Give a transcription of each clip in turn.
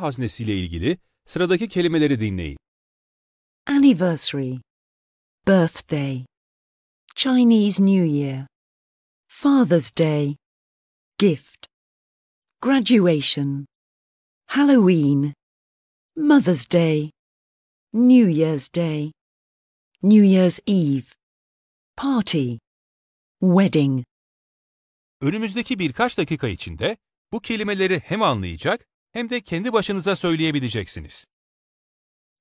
haznesiyle ilgili sıradaki kelimeleri dinleyin. Anniversary Birthday Chinese New Year Father's Day Gift Graduation Halloween Mother's Day New Year's Day New Year's Eve Party Wedding Önümüzdeki birkaç dakika içinde bu kelimeleri hem anlayacak hem de kendi başınıza söyleyebileceksiniz.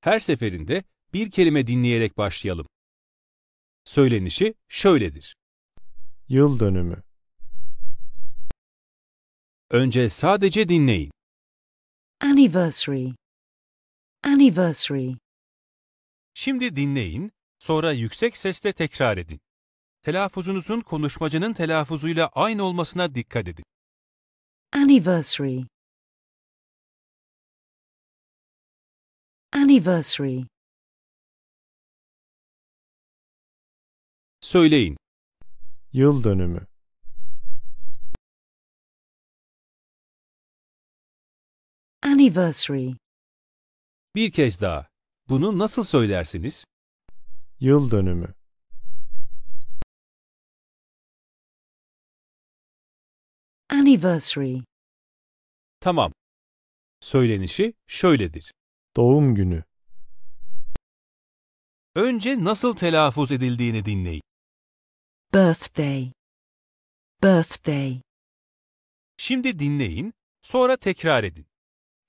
Her seferinde bir kelime dinleyerek başlayalım. Söylenişi şöyledir. Yıl dönümü. Önce sadece dinleyin. Anniversary. Anniversary. Şimdi dinleyin, sonra yüksek sesle tekrar edin. Telaffuzunuzun konuşmacının telaffuzuyla aynı olmasına dikkat edin. Anniversary. Anniversary. Söyleyin. Yıl dönümü. Anniversary. Bir kez daha. Bunu nasıl söylersiniz? Yıl dönümü. Anniversary. Tamam. Söylenişi şöyledir. Doğum günü. Önce nasıl telaffuz edildiğini dinleyin. Birthday. Birthday. Şimdi dinleyin, sonra tekrar edin.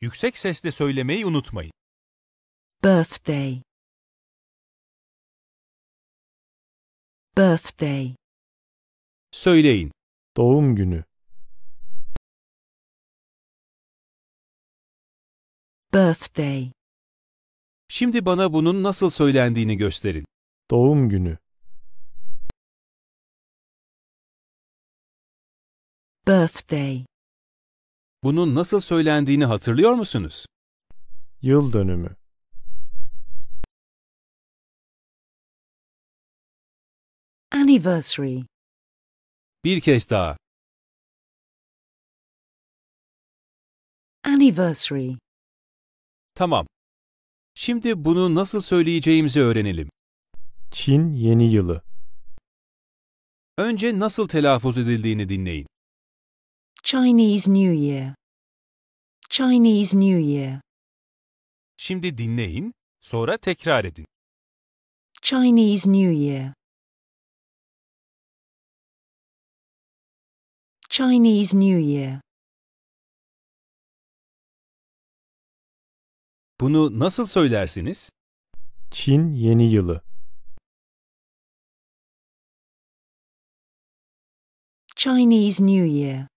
Yüksek sesle söylemeyi unutmayın. Birthday. Birthday. Söyleyin. Doğum günü. Birthday. Şimdi bana bunun nasıl söylendiğini gösterin. Doğum günü. Birthday. Bunun nasıl söylendiğini hatırlıyor musunuz? Yıl dönümü. Anniversary. Bir kez daha. Anniversary. Tamam. Şimdi bunu nasıl söyleyeceğimizi öğrenelim. Çin yeni yılı. Önce nasıl telaffuz edildiğini dinleyin. Chinese New Year. Chinese New Year. Şimdi dinleyin, sonra tekrar edin. Chinese New Year. Chinese New Year. Bunu nasıl söylersiniz? Çin yeni yılı. Chinese New Year.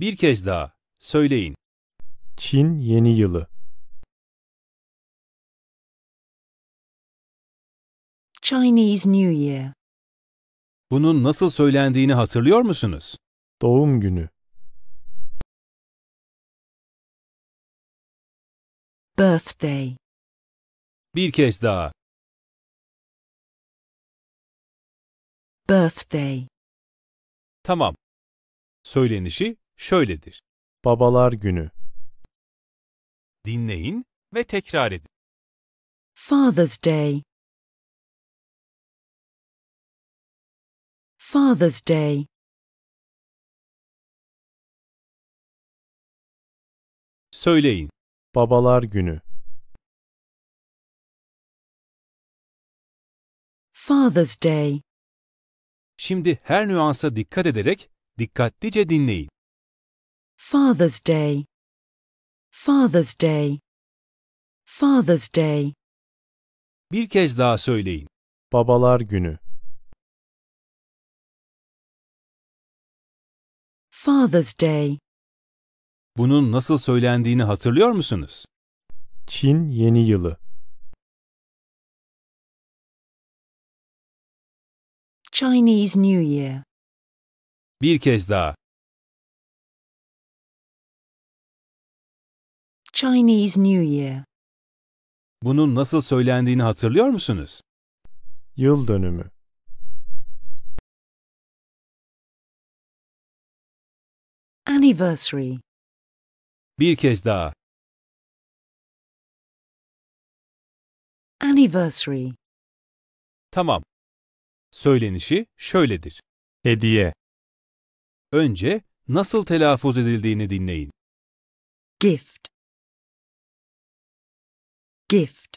Bir kez daha söyleyin. Çin yeni yılı. Chinese New Year. Bunun nasıl söylendiğini hatırlıyor musunuz? Doğum günü. birthday bir kez daha birthday tamam söylenişi şöyledir babalar günü dinleyin ve tekrar edin father's day father's day söyleyin Babalar Günü Father's Day Şimdi her nüansa dikkat ederek dikkatlice dinleyin. Father's Day Father's Day Father's Day Bir kez daha söyleyin. Babalar Günü Father's Day bunun nasıl söylendiğini hatırlıyor musunuz? Çin Yeni Yılı Chinese New Year. Bir kez daha. Chinese New Year. Bunun nasıl söylendiğini hatırlıyor musunuz? Yıl dönümü. Anniversary. Bir kez daha. Anniversary. Tamam. Söylenişi şöyledir. Hediye. Önce nasıl telaffuz edildiğini dinleyin. Gift. Gift.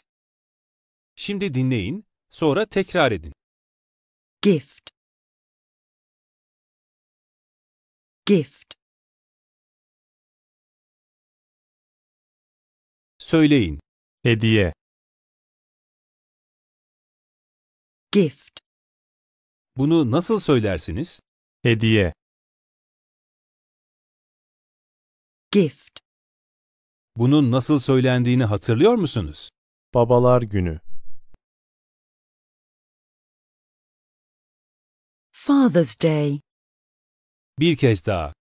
Şimdi dinleyin, sonra tekrar edin. Gift. Gift. Söyleyin. Hediye. Gift. Bunu nasıl söylersiniz? Hediye. Gift. Bunun nasıl söylendiğini hatırlıyor musunuz? Babalar Günü. Father's Day. Bir kez daha.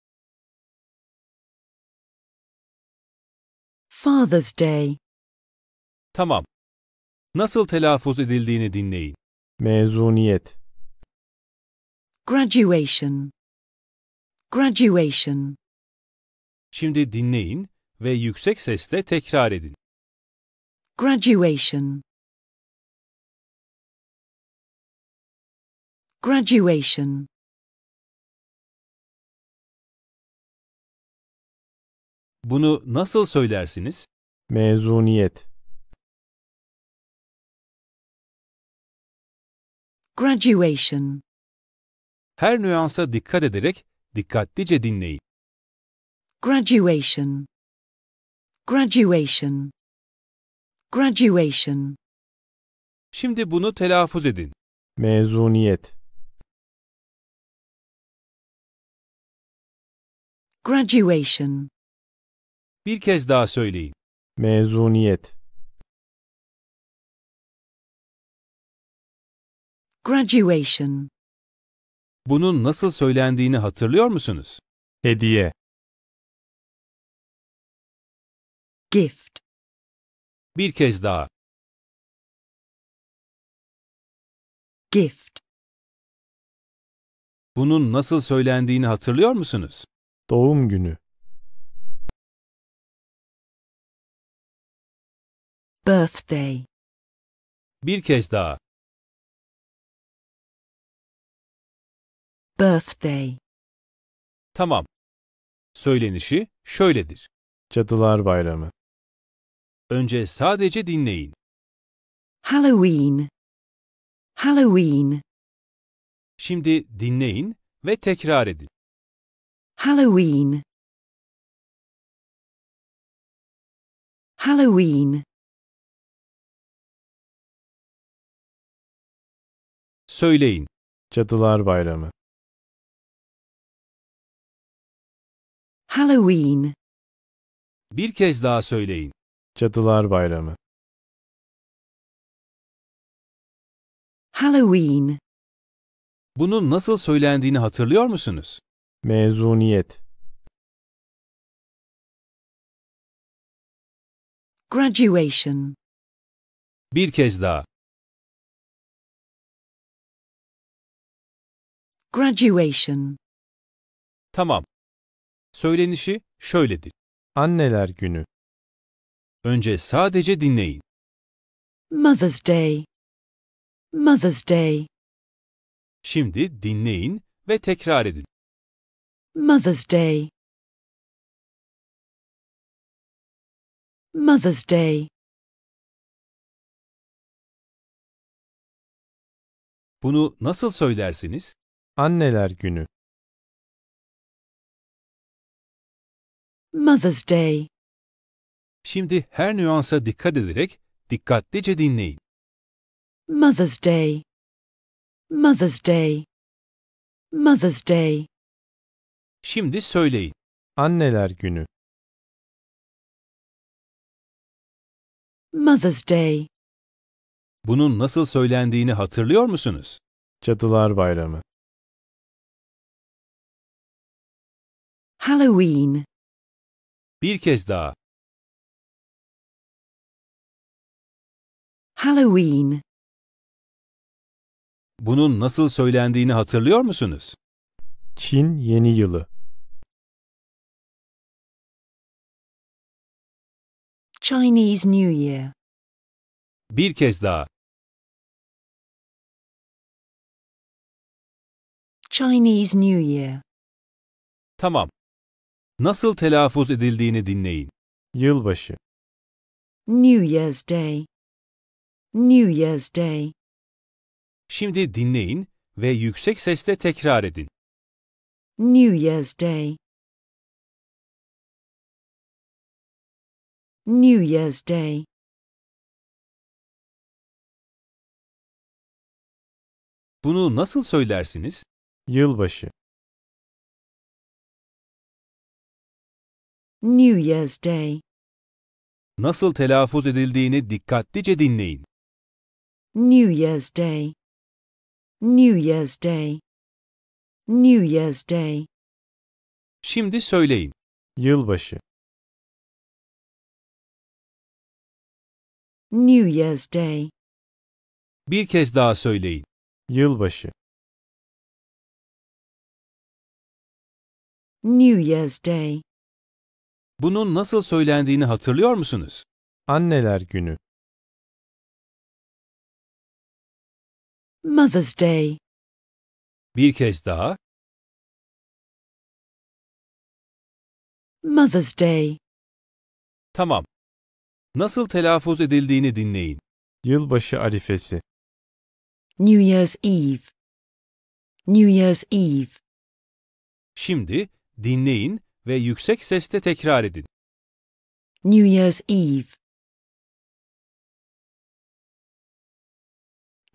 Father's Day. Tamam. Nasıl telaffuz edildiğini dinleyin. Mezuniyet. Graduation. Graduation. Şimdi dinleyin ve yüksek sesle tekrar edin. Graduation. Graduation. Bunu nasıl söylersiniz? Mezuniyet. Graduation. Her nüansa dikkat ederek dikkatlice dinleyin. Graduation. Graduation. Graduation. Şimdi bunu telaffuz edin. Mezuniyet. Graduation. Bir kez daha söyleyin. Mezuniyet. Graduation. Bunun nasıl söylendiğini hatırlıyor musunuz? Hediye. Gift. Bir kez daha. Gift. Bunun nasıl söylendiğini hatırlıyor musunuz? Doğum günü. Birthday. Bir kez daha. Birthday. Tamam. Söylenişi şöyledir. Cadılar Bayramı. Önce sadece dinleyin. Halloween. Halloween. Şimdi dinleyin ve tekrar edin. Halloween. Halloween. Söyleyin. Cadılar Bayramı. Halloween. Bir kez daha söyleyin. Cadılar Bayramı. Halloween. Bunun nasıl söylendiğini hatırlıyor musunuz? Mezuniyet. Graduation. Bir kez daha. Graduation. Tamam. Söylenişi şöyledir. Anneler günü. Önce sadece dinleyin. Mother's Day. Mother's Day. Şimdi dinleyin ve tekrar edin. Mother's Day. Mother's Day. Bunu nasıl söylersiniz? Anneler Günü Mother's Day Şimdi her nüansa dikkat ederek dikkatlice dinleyin. Mother's Day Mother's Day Mother's Day Şimdi söyleyin. Anneler Günü Mother's Day Bunun nasıl söylendiğini hatırlıyor musunuz? Cadılar Bayramı Halloween. Bir kez daha. Halloween. Bunun nasıl söylendiğini hatırlıyor musunuz? Çin Yeni Yılı. Chinese New Year. Bir kez daha. Chinese New Year. Tamam nasıl telaffuz edildiğini dinleyin. Yılbaşı New Year's Day New Year's Day Şimdi dinleyin ve yüksek sesle tekrar edin. New Year's Day New Year's Day Bunu nasıl söylersiniz? Yılbaşı New Year's Day. Nasıl telaffuz edildiğini dikkatlice dinleyin. New Year's Day. New Year's Day. New Year's Day. Şimdi söyleyin. Yılbaşı. New Year's Day. Bir kez daha söyleyin. Yılbaşı. New Year's Day. Bunun nasıl söylendiğini hatırlıyor musunuz? Anneler günü. Mother's Day. Bir kez daha. Mother's Day. Tamam. Nasıl telaffuz edildiğini dinleyin. Yılbaşı arifesi. New Year's Eve. New Year's Eve. Şimdi dinleyin ve yüksek sesle tekrar edin. New Year's Eve.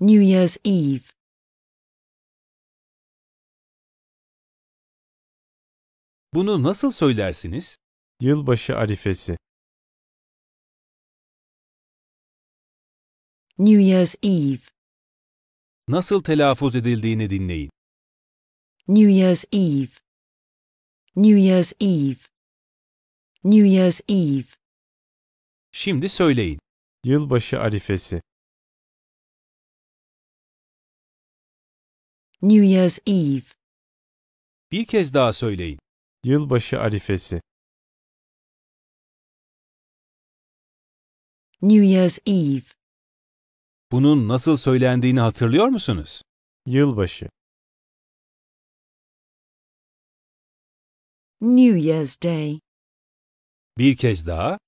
New Year's Eve. Bunu nasıl söylersiniz? Yılbaşı arifesi. New Year's Eve. Nasıl telaffuz edildiğini dinleyin. New Year's Eve. New Year's Eve. New Year's Eve. Şimdi söyleyin. Yılbaşı arifesi. New Year's Eve. Bir kez daha söyleyin. Yılbaşı arifesi. New Year's Eve. Bunun nasıl söylendiğini hatırlıyor musunuz? Yılbaşı New Year's Day. Bir kez daha.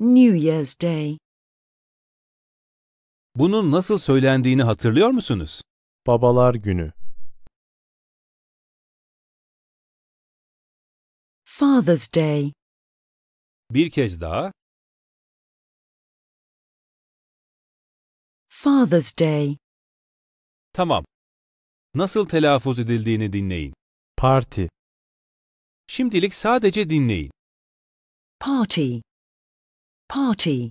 New Year's Day. Bunun nasıl söylendiğini hatırlıyor musunuz? Babalar Günü. Father's Day. Bir kez daha. Father's Day. Tamam nasıl telaffuz edildiğini dinleyin. Parti. Şimdilik sadece dinleyin. Party. Party.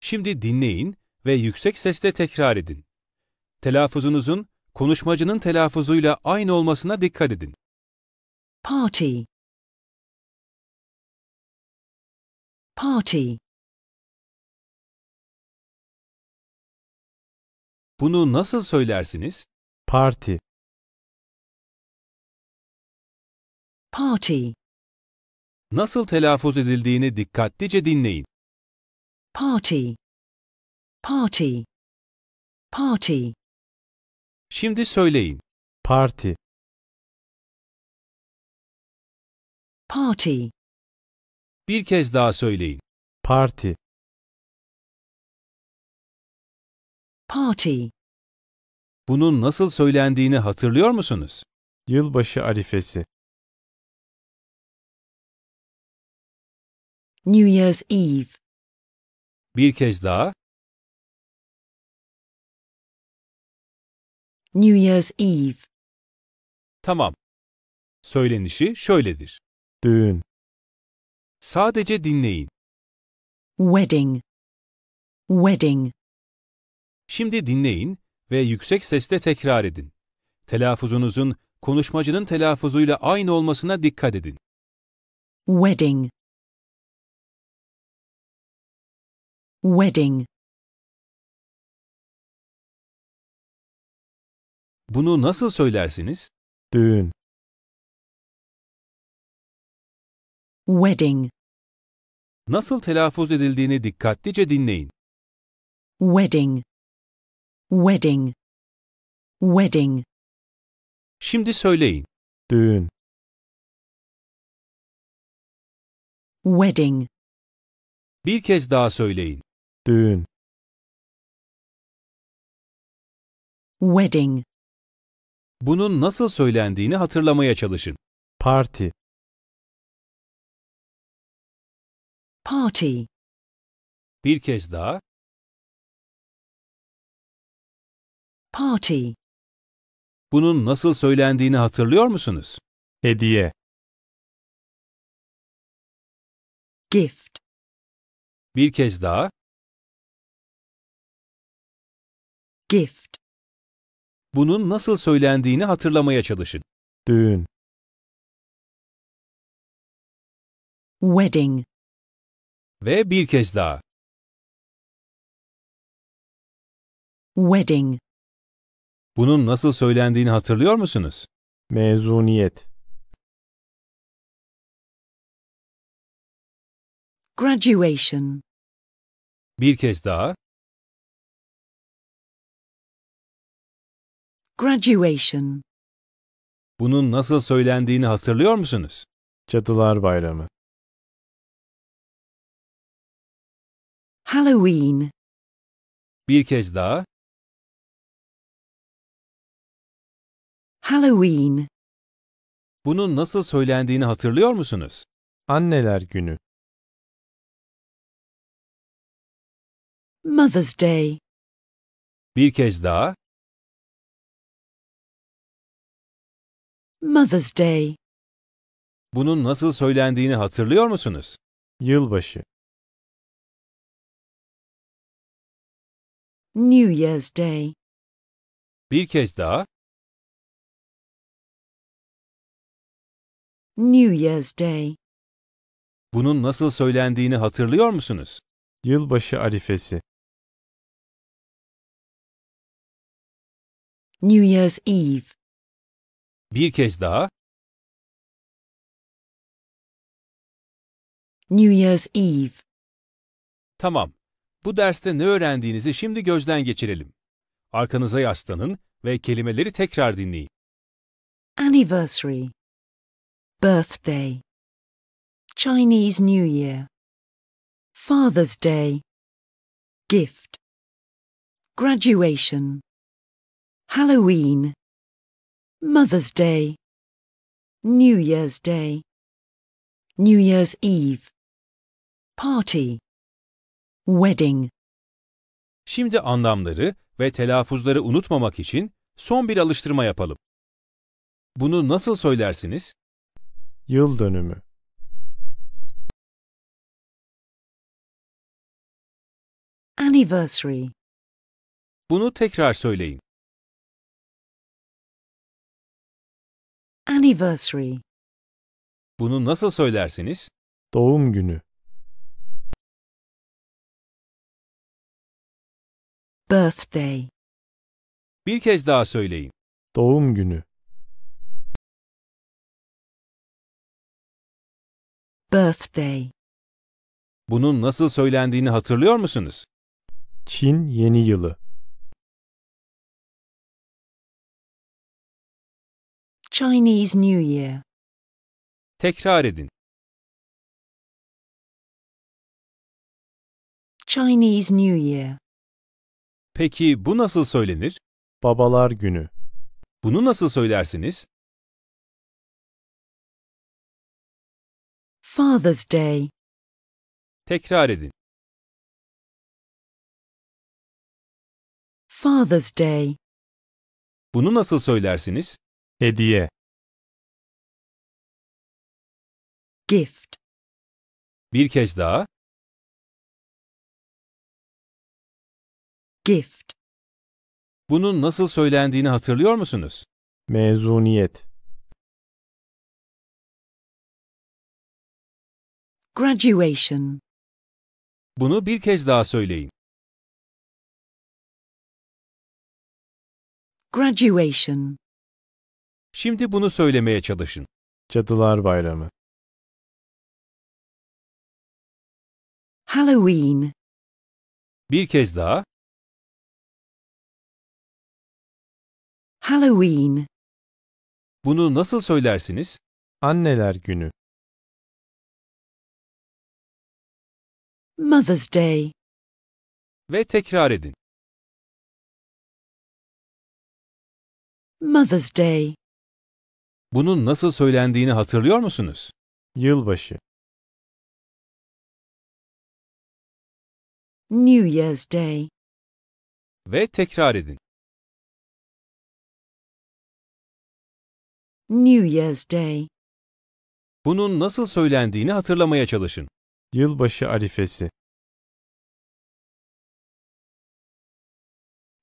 Şimdi dinleyin ve yüksek sesle tekrar edin. Telaffuzunuzun konuşmacının telaffuzuyla aynı olmasına dikkat edin. Party. Party. Bunu nasıl söylersiniz? Parti Party. Nasıl telaffuz edildiğini dikkatlice dinleyin. Party. Party. Party. Şimdi söyleyin. Parti Party. Bir kez daha söyleyin. Parti Party. Bunun nasıl söylendiğini hatırlıyor musunuz? Yılbaşı arifesi. New Year's Eve. Bir kez daha. New Year's Eve. Tamam. Söylenişi şöyledir. Düğün. Sadece dinleyin. Wedding. Wedding. Şimdi dinleyin ve yüksek sesle tekrar edin. Telaffuzunuzun konuşmacının telaffuzuyla aynı olmasına dikkat edin. Wedding Wedding Bunu nasıl söylersiniz? Düğün Wedding Nasıl telaffuz edildiğini dikkatlice dinleyin. Wedding Wedding. Wedding. Şimdi söyleyin. Düğün. Wedding. Bir kez daha söyleyin. Düğün. Wedding. Bunun nasıl söylendiğini hatırlamaya çalışın. Parti. Party. Bir kez daha Party. Bunun nasıl söylendiğini hatırlıyor musunuz? Hediye. Gift. Bir kez daha. Gift. Bunun nasıl söylendiğini hatırlamaya çalışın. Düğün. Wedding. Ve bir kez daha. Wedding. Bunun nasıl söylendiğini hatırlıyor musunuz? Mezuniyet. Graduation. Bir kez daha. Graduation. Bunun nasıl söylendiğini hatırlıyor musunuz? Çatılar Bayramı. Halloween. Bir kez daha. Halloween. Bunun nasıl söylendiğini hatırlıyor musunuz? Anneler günü. Mother's Day. Bir kez daha. Mother's Day. Bunun nasıl söylendiğini hatırlıyor musunuz? Yılbaşı. New Year's Day. Bir kez daha. New Year's Day. Bunun nasıl söylendiğini hatırlıyor musunuz? Yılbaşı arifesi. New Year's Eve. Bir kez daha. New Year's Eve. Tamam. Bu derste ne öğrendiğinizi şimdi gözden geçirelim. Arkanıza yaslanın ve kelimeleri tekrar dinleyin. Anniversary. Birthday. Chinese New Year. Father's Day. Gift. Graduation. Halloween. Mother's Day. New Year's Day. New Year's Eve. Party. Wedding. Şimdi anlamları ve telaffuzları unutmamak için son bir alıştırma yapalım. Bunu nasıl söylersiniz? Yıl dönümü Anniversary Bunu tekrar söyleyin. Anniversary Bunu nasıl söylersiniz? Doğum günü Birthday Bir kez daha söyleyin. Doğum günü Birthday. Bunun nasıl söylendiğini hatırlıyor musunuz? Çin yeni yılı. Chinese New Year. Tekrar edin. Chinese New Year. Peki bu nasıl söylenir? Babalar günü. Bunu nasıl söylersiniz? Father's Day. Tekrar edin. Father's Day. Bunu nasıl söylersiniz? Hediye. Gift. Bir kez daha. Gift. Bunun nasıl söylendiğini hatırlıyor musunuz? Mezuniyet. Graduation. Bunu bir kez daha söyleyin. Graduation. Şimdi bunu söylemeye çalışın. Cadılar Bayramı. Halloween. Bir kez daha. Halloween. Bunu nasıl söylersiniz? Anneler Günü. Mother's Day. Ve tekrar edin. Mother's Day. Bunun nasıl söylendiğini hatırlıyor musunuz? Yılbaşı. New Year's Day. Ve tekrar edin. New Year's Day. Bunun nasıl söylendiğini hatırlamaya çalışın. Yılbaşı Arifesi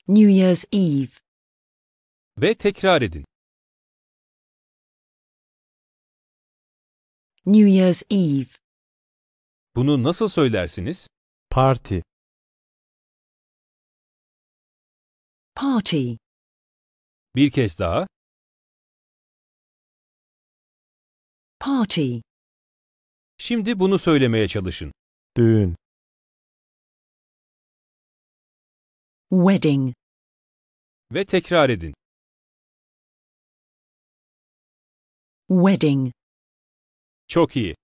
New Year's Eve Ve tekrar edin. New Year's Eve Bunu nasıl söylersiniz? Parti Party Bir kez daha. Party Şimdi bunu söylemeye çalışın. Düğün. Wedding. Ve tekrar edin. Wedding. Çok iyi.